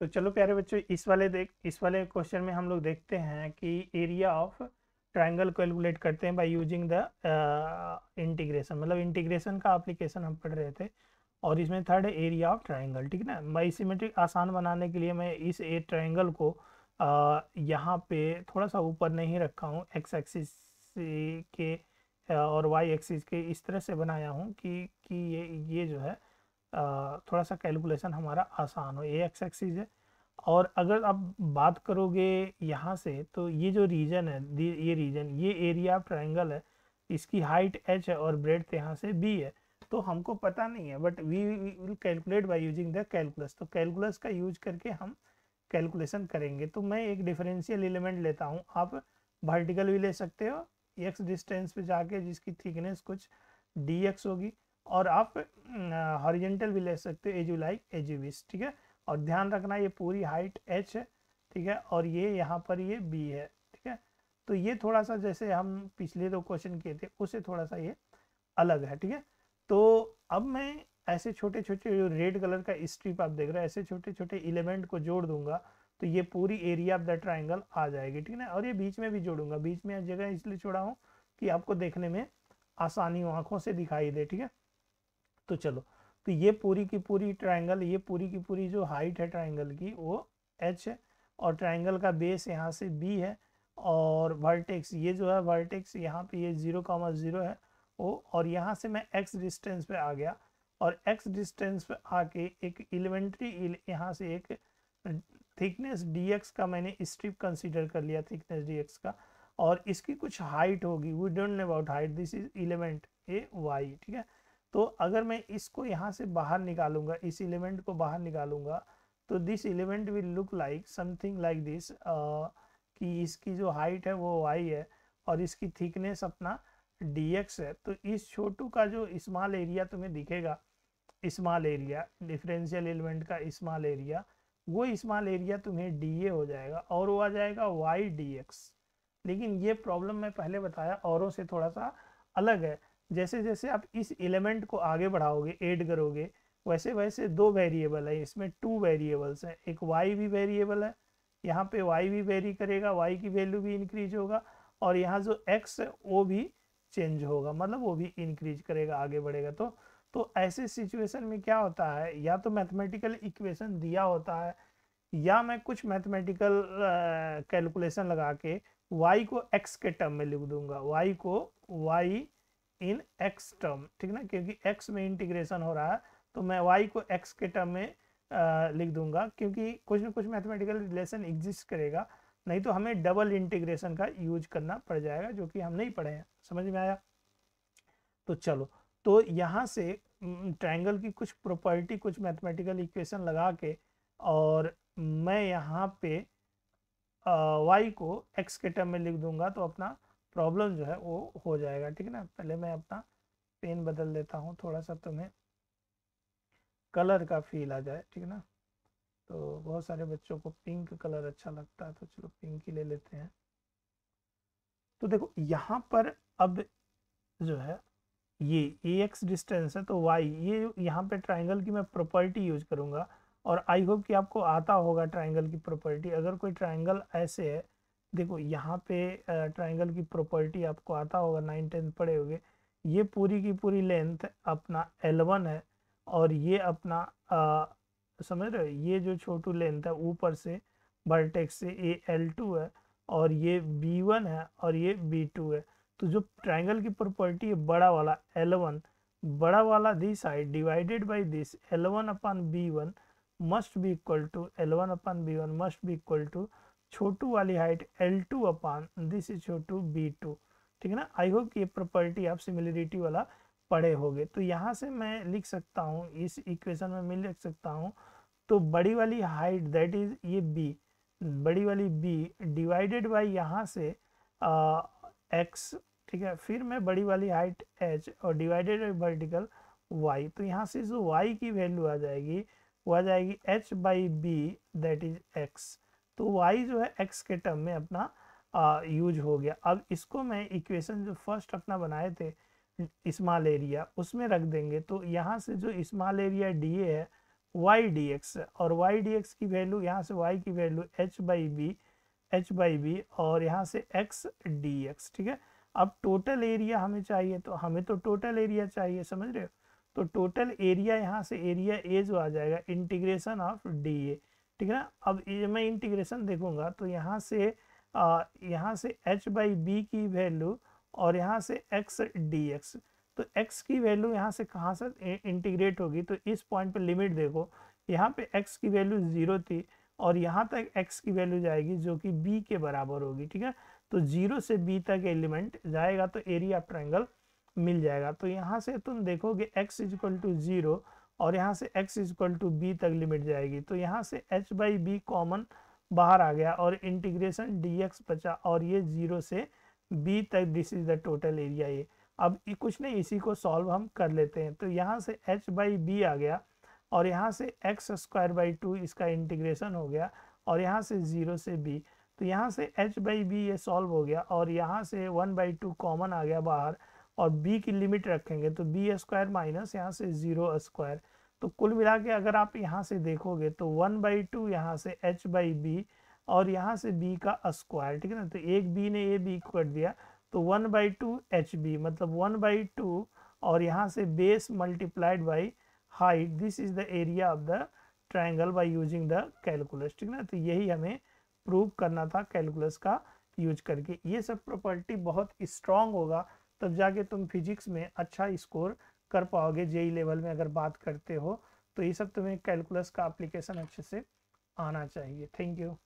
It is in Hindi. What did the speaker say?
तो चलो प्यारे बच्चों इस वाले देख इस वाले क्वेश्चन में हम लोग देखते हैं कि एरिया ऑफ ट्राइंगल कैलकुलेट करते हैं बाय यूजिंग द इंटीग्रेशन मतलब इंटीग्रेशन का एप्लीकेशन हम पढ़ रहे थे और इसमें थर्ड एरिया ऑफ ट्राइंगल ठीक ना मैं सिमेट्रिक आसान बनाने के लिए मैं इस ए ट्राइंगल को uh, यहाँ पे थोड़ा सा ऊपर नहीं रखा हूँ एक्स एक्सिस के uh, और वाई एक्सिस के इस तरह से बनाया हूँ कि कि ये ये जो है थोड़ा सा कैलकुलेशन हमारा आसान हो ये एक्स एक्सिस है और अगर आप बात करोगे यहाँ से तो ये जो रीजन है ये रीजन ये एरिया ट्राइंगल है इसकी हाइट एच है और ब्रेड यहाँ से बी है तो हमको पता नहीं है but we will calculate by using the calculus तो कैलकुलस का यूज करके हम कैलकुलेशन करेंगे तो मैं एक डिफरेंशियल एलिमेंट लेता हूँ आप वर्टिकल भी ले सकते हो एक्स डिस्टेंस पे जाके जिसकी थिकनेस कुछ डी एक्स होगी और आप हॉरिजेंटल भी ले सकते हो as you like as you wish ठीक है और ध्यान रखना ये पूरी हाइट एच है ठीक है और ये यहाँ पर ये बी है ठीक है तो ये थोड़ा सा जैसे हम पिछले दो क्वेश्चन किए थे उससे थोड़ा सा ये अलग है ठीक है तो अब मैं ऐसे छोटे छोटे जो रेड कलर का स्ट्रिप आप देख रहे हैं ऐसे छोटे छोटे एलिमेंट को जोड़ दूंगा तो ये पूरी एरिया ऑफ द ट्राइंगल आ जाएगी ठीक है ना और ये बीच में भी जोड़ूंगा बीच में जगह इसलिए छोड़ा हूँ कि आपको देखने में आसानी हो से दिखाई दे ठीक है तो चलो तो ये पूरी की पूरी ट्राइंगल ये पूरी की पूरी जो हाइट है ट्राइंगल की वो एच है और ट्राइंगल का बेस यहाँ से बी है और वर्टेक्स ये जो है वर्टेक्स यहाँ पे ये जीरो कामा जीरो है वो और यहाँ से मैं एक्स डिस्टेंस पे आ गया और एक्स डिस्टेंस पे आके एक एलिमेंट्री यहाँ से एक थिकनेस डी का मैंने स्ट्रिप कंसिडर कर लिया थिकनेस डी का और इसकी कुछ हाइट होगी we don't know about height this is element A Y ठीक है तो अगर मैं इसको यहाँ से बाहर निकालूंगा इस एलिमेंट को बाहर निकालूंगा तो this element will look like something like this कि इसकी जो हाइट है वो वाई है और इसकी थिकनेस अपना डी एक्स है तो इस छोटू का जो स्मॉल एरिया तुम्हें दिखेगा स्मॉल एरिया डिफरेंशियल एलिमेंट का स्मॉल एरिया वो स्मॉल एरिया तुम्हें डी ए हो जाएगा और वो आ जाएगा वाई डी एक्स लेकिन ये प्रॉब्लम मैं पहले बताया औरों से थोड़ा सा अलग है जैसे जैसे आप इस एलिमेंट को आगे बढ़ाओगे ऐड करोगे वैसे वैसे दो वेरिएबल है इसमें टू वेरिएबल्स हैं एक वाई भी वेरिएबल है यहाँ पे वाई भी वेरी करेगा वाई की वैल्यू भी इंक्रीज होगा और यहाँ जो एक्स है वो भी चेंज होगा मतलब वो भी इंक्रीज करेगा आगे बढ़ेगा तो तो ऐसे सिचुएशन में क्या होता है या तो मैथमेटिकल इक्वेशन दिया होता है या मैं कुछ मैथमेटिकल कैलकुलेशन लगा के y को x के टर्म में लिख दूंगा y को y इन एक्स टर्म ठीक ना क्योंकि एक्स में इंटीग्रेशन हो रहा है तो मैं वाई को एक्स के टर्म में आ, लिख दूंगा क्योंकि कुछ ना कुछ मैथमेटिकल रिलेशन एग्जिस्ट करेगा नहीं तो हमें डबल इंटीग्रेशन का यूज करना पड़ जाएगा जो कि हम नहीं पढ़े हैं समझ में आया तो चलो तो यहाँ से ट्रायंगल की कुछ प्रॉपर्टी कुछ मैथमेटिकल इक्वेशन लगा के और मैं यहाँ पे वाई को एक्स के टर्म में लिख दूंगा तो अपना प्रॉब्लम जो है वो हो जाएगा ठीक है ना पहले मैं अपना पेन बदल लेता हूँ थोड़ा सा तुम्हें तो कलर का फील आ जाए ठीक है ना तो बहुत सारे बच्चों को पिंक कलर अच्छा लगता है तो चलो पिंक ही ले लेते हैं तो देखो यहाँ पर अब जो है ये ए एक्स डिस्टेंस है तो वाई ये यहाँ पे ट्राइंगल की मैं प्रॉपर्टी यूज करूंगा और आई होप कि आपको आता होगा ट्राइंगल की प्रॉपर्टी अगर कोई ट्राइंगल ऐसे है देखो यहाँ पे ट्राइंगल की प्रॉपर्टी आपको आता होगा नाइन टेंथ पढ़े होंगे ये पूरी की पूरी लेंथ अपना एल वन है और ये अपना आ, समझ रहे हो ये जो छोटू लेंथ है ऊपर से बर्टेक्स से ए एल टू है और ये बी वन है और ये बी टू है तो जो ट्राइंगल की प्रॉपर्टी है बड़ा वाला एल वन बड़ा वाला this side divided by this L one upon B one must be equal to L one upon B one must be equal to छोटू वाली height L two upon this is छोटू बी टू ठीक है ना आई होप ये प्रॉपर्टी आप सिमिलरिटी वाला पढ़े गए तो यहाँ से मैं लिख सकता हूँ इस इक्वेशन में मैं लिख सकता हूँ तो बड़ी वाली हाइट दैट इज ये बी बड़ी वाली बी डिवाइडेड बाई यहाँ से एक्स ठीक है फिर मैं बड़ी वाली हाइट एच और डिवाइडेड बाई वर्टिकल वाई तो यहाँ से जो वाई की वैल्यू आ जाएगी वो आ जाएगी H by B that is X तो वाई जो है एक्स के टर्म में अपना यूज हो गया अब इसको मैं इक्वेशन जो फर्स्ट अपना बनाए थे इस्माल एरिया उसमें रख देंगे तो यहाँ से जो इस्माल एरिया डी ए है वाई डी एक्स और वाई डी एक्स की वैल्यू यहाँ से वाई की value H by B H by B और यहाँ से एक्स डी एक्स ठीक है अब टोटल एरिया हमें चाहिए तो हमें तो टोटल एरिया चाहिए समझ रहे हो तो टोटल एरिया यहाँ से एरिया ए जो आ जाएगा इंटीग्रेशन ऑफ डी ए ठीक है ना अब ये मैं इंटीग्रेशन देखूंगा तो यहाँ से आ, यहाँ से एच बाई बी की वैल्यू और यहाँ से डी एक्स तो एक्स की वैल्यू यहाँ से कहाँ से इंटीग्रेट होगी तो इस पॉइंट पे लिमिट देखो यहाँ पे एक्स की वैल्यू ज़ीरो थी और यहाँ तक एक्स की वैल्यू जाएगी जो कि बी के बराबर होगी ठीक है तो जीरो से बी तक एलिमेंट जाएगा तो एरिया ट्रैंगल मिल जाएगा तो यहाँ से तुम देखोगे X is equal to zero और यहाँ से x इजक्वल टू बी तक लिमिट जाएगी तो यहाँ से h बाई बी कॉमन बाहर आ गया और इंटीग्रेशन dx बचा और ये जीरो से b तक this is the total area ये अब कुछ नहीं इसी को सॉल्व हम कर लेते हैं तो यहाँ से h बाई बी आ गया और यहाँ से एक्स स्क्वायर बाई टू इसका इंटीग्रेशन हो गया और यहाँ से ज़ीरो से b तो यहाँ से h बाई बी ये सॉल्व हो गया और यहाँ से वन बाई टू कॉमन आ गया बाहर और b की लिमिट रखेंगे तो बी स्क्वायर माइनस यहाँ से जीरो स्क्वायर तो कुल मिला के अगर आप यहाँ से देखोगे तो वन बाई टू यहाँ से एच बाई बी और यहाँ से b का स्क्वायर ठीक है ना तो एक b ने ए बी कर दिया तो one by two H B मतलब वन बाई टू और यहाँ से base multiplied by height this is the area of the triangle by using the calculus ठीक है ना तो यही हमें प्रूव करना था कैलकुलस का यूज करके ये सब प्रॉपर्टी बहुत स्ट्रांग होगा तब जाके तुम फिजिक्स में अच्छा स्कोर कर पाओगे जेई लेवल में अगर बात करते हो तो ये सब तुम्हें कैलकुलस का एप्लीकेशन अच्छे से आना चाहिए थैंक यू